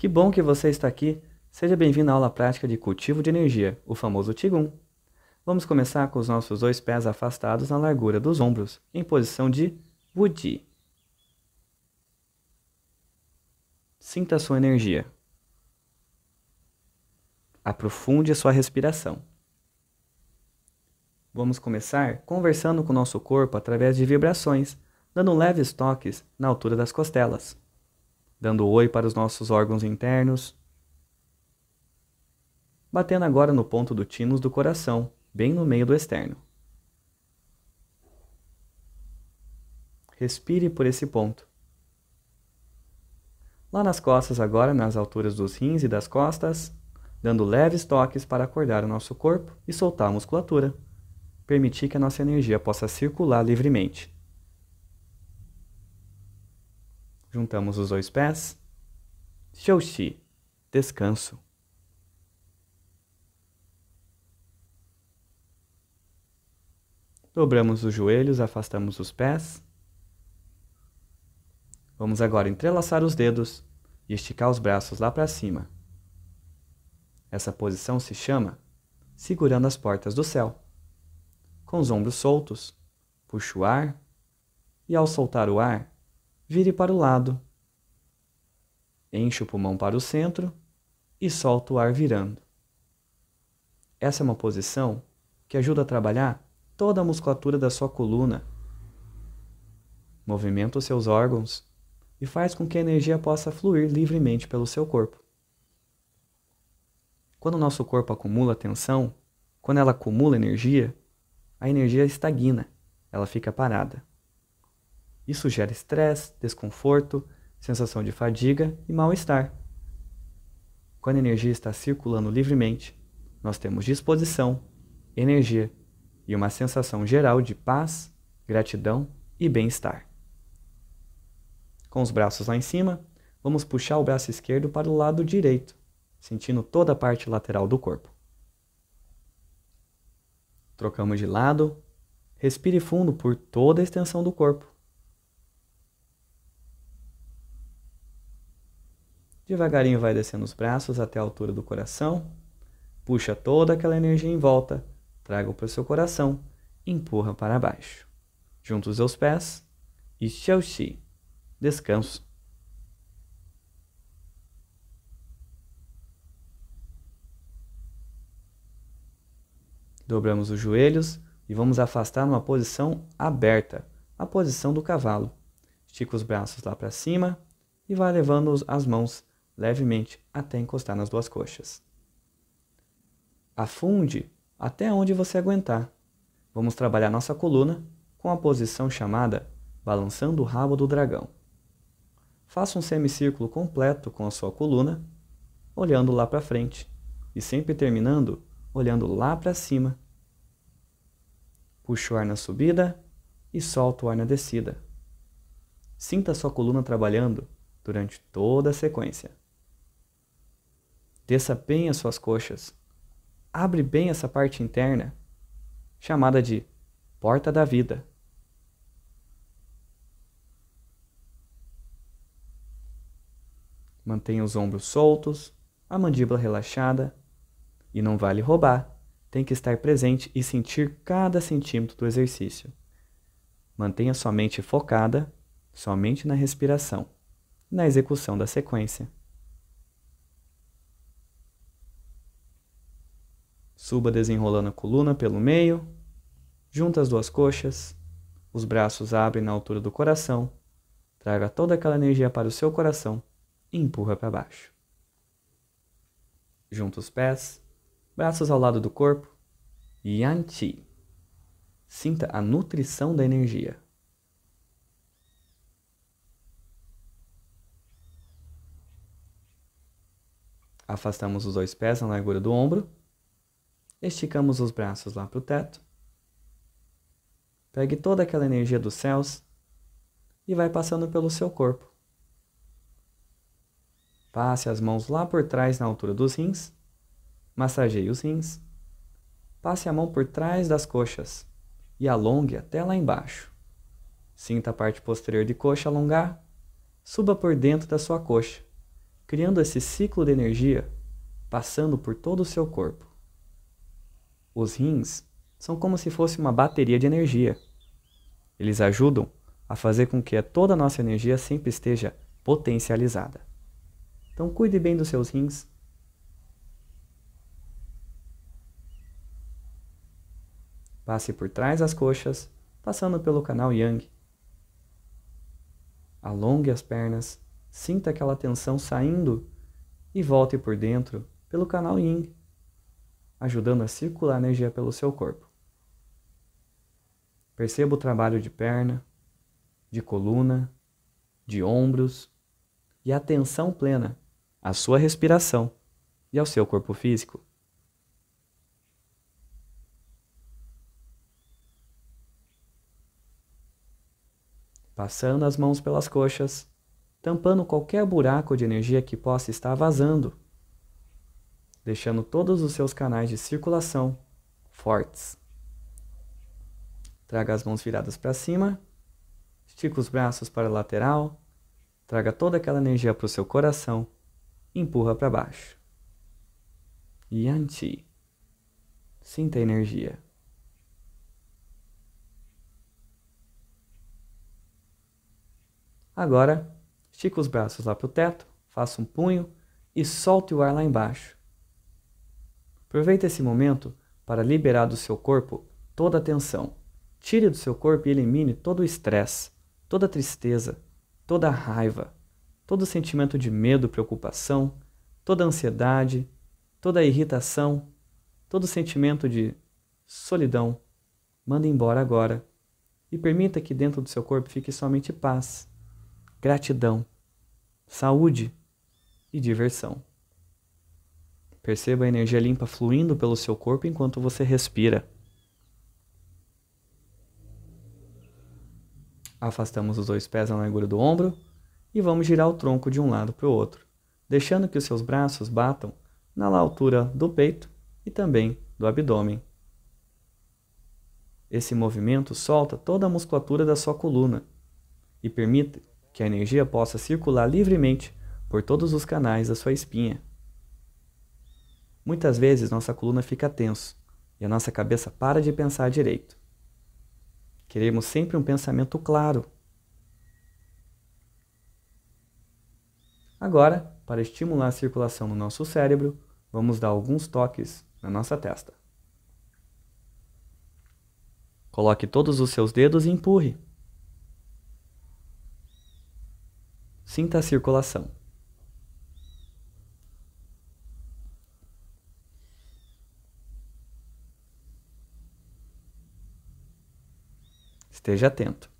Que bom que você está aqui. Seja bem-vindo à aula prática de cultivo de energia, o famoso Tigun. Vamos começar com os nossos dois pés afastados na largura dos ombros, em posição de Wudi. Sinta a sua energia. Aprofunde a sua respiração. Vamos começar conversando com o nosso corpo através de vibrações, dando leves toques na altura das costelas dando oi para os nossos órgãos internos, batendo agora no ponto do tínus do coração, bem no meio do externo. Respire por esse ponto. Lá nas costas, agora, nas alturas dos rins e das costas, dando leves toques para acordar o nosso corpo e soltar a musculatura. Permitir que a nossa energia possa circular livremente. Juntamos os dois pés. shou-shi, descanso. Dobramos os joelhos, afastamos os pés. Vamos agora entrelaçar os dedos e esticar os braços lá para cima. Essa posição se chama segurando as portas do céu. Com os ombros soltos, puxo o ar e ao soltar o ar, vire para o lado. Enche o pulmão para o centro e solta o ar virando. Essa é uma posição que ajuda a trabalhar toda a musculatura da sua coluna. Movimenta os seus órgãos e faz com que a energia possa fluir livremente pelo seu corpo. Quando o nosso corpo acumula tensão, quando ela acumula energia, a energia estagna, ela fica parada. Isso gera estresse, desconforto, sensação de fadiga e mal-estar. Quando a energia está circulando livremente, nós temos disposição, energia e uma sensação geral de paz, gratidão e bem-estar. Com os braços lá em cima, vamos puxar o braço esquerdo para o lado direito, sentindo toda a parte lateral do corpo. Trocamos de lado, respire fundo por toda a extensão do corpo. Devagarinho vai descendo os braços até a altura do coração. Puxa toda aquela energia em volta. Traga para o seu coração. Empurra para baixo. Junta os seus pés. E xiao xi. Descanso. Dobramos os joelhos e vamos afastar numa posição aberta, a posição do cavalo. Estica os braços lá para cima e vai levando as mãos levemente até encostar nas duas coxas. Afunde até onde você aguentar. Vamos trabalhar nossa coluna com a posição chamada balançando o rabo do dragão. Faça um semicírculo completo com a sua coluna, olhando lá para frente e sempre terminando olhando lá para cima. Puxa o ar na subida e solta o ar na descida. Sinta a sua coluna trabalhando durante toda a sequência. Desça bem as suas coxas. Abre bem essa parte interna, chamada de porta da vida. Mantenha os ombros soltos, a mandíbula relaxada. E não vale roubar, tem que estar presente e sentir cada centímetro do exercício. Mantenha sua mente focada somente na respiração, na execução da sequência. Suba desenrolando a coluna pelo meio, junta as duas coxas, os braços abrem na altura do coração, traga toda aquela energia para o seu coração e empurra para baixo. Junta os pés, braços ao lado do corpo, Yang Sinta a nutrição da energia. Afastamos os dois pés na largura do ombro Esticamos os braços lá para o teto. Pegue toda aquela energia dos céus e vai passando pelo seu corpo. Passe as mãos lá por trás na altura dos rins. Massageie os rins. Passe a mão por trás das coxas e alongue até lá embaixo. Sinta a parte posterior de coxa alongar. Suba por dentro da sua coxa, criando esse ciclo de energia passando por todo o seu corpo. Os rins são como se fosse uma bateria de energia. Eles ajudam a fazer com que toda a nossa energia sempre esteja potencializada. Então cuide bem dos seus rins. Passe por trás das coxas, passando pelo canal Yang. Alongue as pernas, sinta aquela tensão saindo e volte por dentro pelo canal Yin ajudando a circular energia pelo seu corpo. Perceba o trabalho de perna, de coluna, de ombros e atenção plena à sua respiração e ao seu corpo físico. Passando as mãos pelas coxas, tampando qualquer buraco de energia que possa estar vazando deixando todos os seus canais de circulação fortes. Traga as mãos viradas para cima, estica os braços para a lateral, traga toda aquela energia para o seu coração, empurra para baixo. Yanti. Sinta a energia. Agora, estica os braços lá para o teto, faça um punho e solte o ar lá embaixo Aproveite esse momento para liberar do seu corpo toda a tensão. Tire do seu corpo e elimine todo o estresse, toda a tristeza, toda a raiva, todo o sentimento de medo, preocupação, toda a ansiedade, toda a irritação, todo o sentimento de solidão. Manda embora agora e permita que dentro do seu corpo fique somente paz, gratidão, saúde e diversão. Perceba a energia limpa fluindo pelo seu corpo enquanto você respira. Afastamos os dois pés à largura do ombro e vamos girar o tronco de um lado para o outro, deixando que os seus braços batam na altura do peito e também do abdômen. Esse movimento solta toda a musculatura da sua coluna e permite que a energia possa circular livremente por todos os canais da sua espinha. Muitas vezes nossa coluna fica tenso e a nossa cabeça para de pensar direito. Queremos sempre um pensamento claro. Agora, para estimular a circulação no nosso cérebro, vamos dar alguns toques na nossa testa. Coloque todos os seus dedos e empurre. Sinta a circulação. Esteja atento.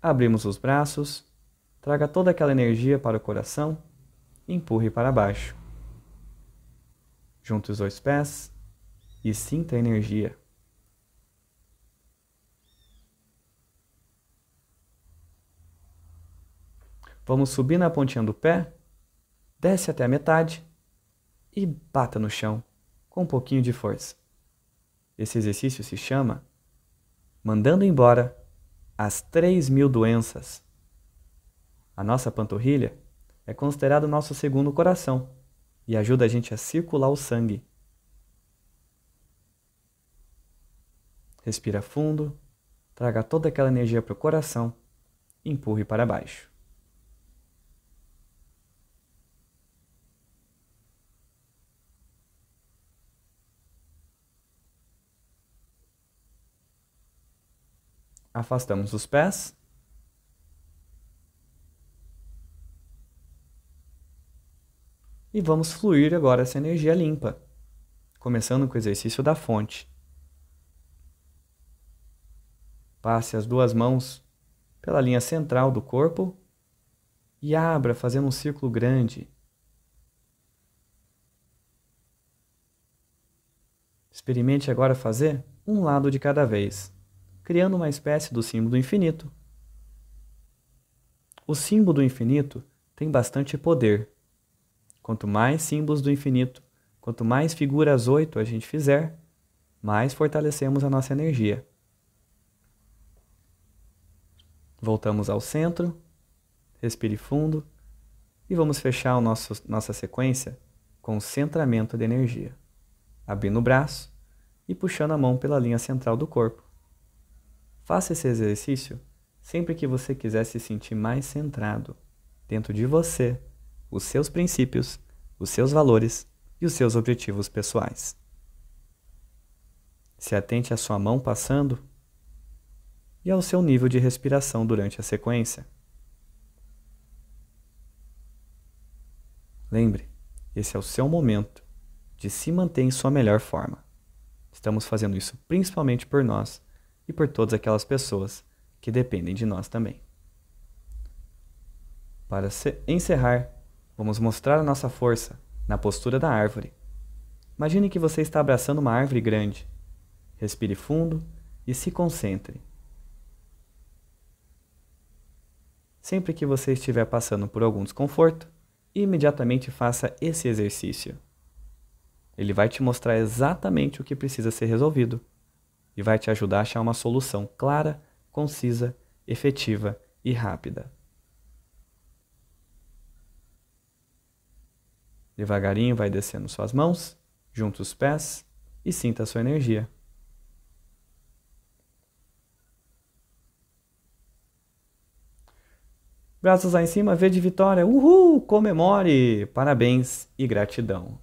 Abrimos os braços, traga toda aquela energia para o coração e empurre para baixo. Junte os dois pés e sinta a energia. Vamos subir na pontinha do pé, desce até a metade e bata no chão com um pouquinho de força. Esse exercício se chama Mandando Embora as 3 mil doenças. A nossa panturrilha é considerada o nosso segundo coração e ajuda a gente a circular o sangue. Respira fundo, traga toda aquela energia para o coração e empurre para baixo. afastamos os pés. E vamos fluir agora essa energia limpa, começando com o exercício da fonte. Passe as duas mãos pela linha central do corpo e abra fazendo um círculo grande. Experimente agora fazer um lado de cada vez criando uma espécie do símbolo do infinito. O símbolo do infinito tem bastante poder. Quanto mais símbolos do infinito, quanto mais figuras oito a gente fizer, mais fortalecemos a nossa energia. Voltamos ao centro, respire fundo e vamos fechar nosso, nossa sequência com o centramento de energia, abrindo o braço e puxando a mão pela linha central do corpo. Faça esse exercício sempre que você quiser se sentir mais centrado dentro de você, os seus princípios, os seus valores e os seus objetivos pessoais. Se atente à sua mão passando e ao seu nível de respiração durante a sequência. Lembre, esse é o seu momento de se manter em sua melhor forma. Estamos fazendo isso principalmente por nós e por todas aquelas pessoas que dependem de nós também. Para encerrar, vamos mostrar a nossa força na postura da árvore. Imagine que você está abraçando uma árvore grande. Respire fundo e se concentre. Sempre que você estiver passando por algum desconforto, imediatamente faça esse exercício. Ele vai te mostrar exatamente o que precisa ser resolvido e vai te ajudar a achar uma solução clara, concisa, efetiva e rápida. Devagarinho vai descendo suas mãos, junta os pés e sinta a sua energia. Braços lá em cima, V de vitória, uhul! Comemore! Parabéns e gratidão.